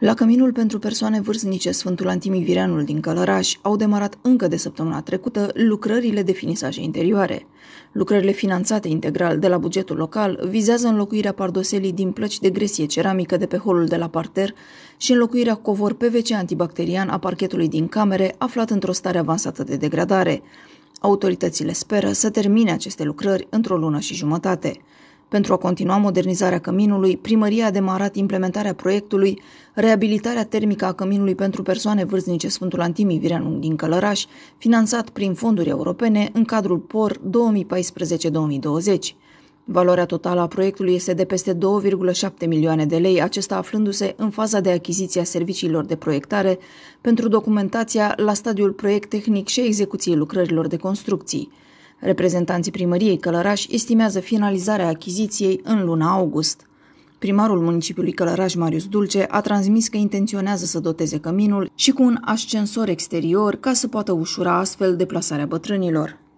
La Căminul pentru persoane vârstnice Sfântul Antimic Vireanul din Călăraș au demarat încă de săptămâna trecută lucrările de finisaje interioare. Lucrările finanțate integral de la bugetul local vizează înlocuirea pardoselii din plăci de gresie ceramică de pe holul de la parter și înlocuirea covor PVC antibacterian a parchetului din camere aflat într-o stare avansată de degradare. Autoritățile speră să termine aceste lucrări într-o lună și jumătate. Pentru a continua modernizarea căminului, primăria a demarat implementarea proiectului Reabilitarea termică a căminului pentru persoane vârstnice Sfântul Antimii Vireanu din Călăraș, finanțat prin fonduri europene în cadrul POR 2014-2020. Valoarea totală a proiectului este de peste 2,7 milioane de lei, acesta aflându-se în faza de achiziție a serviciilor de proiectare pentru documentația la stadiul proiect tehnic și execuției lucrărilor de construcții. Reprezentanții primăriei Călăraș estimează finalizarea achiziției în luna august. Primarul municipiului Călăraș, Marius Dulce, a transmis că intenționează să doteze căminul și cu un ascensor exterior ca să poată ușura astfel deplasarea bătrânilor.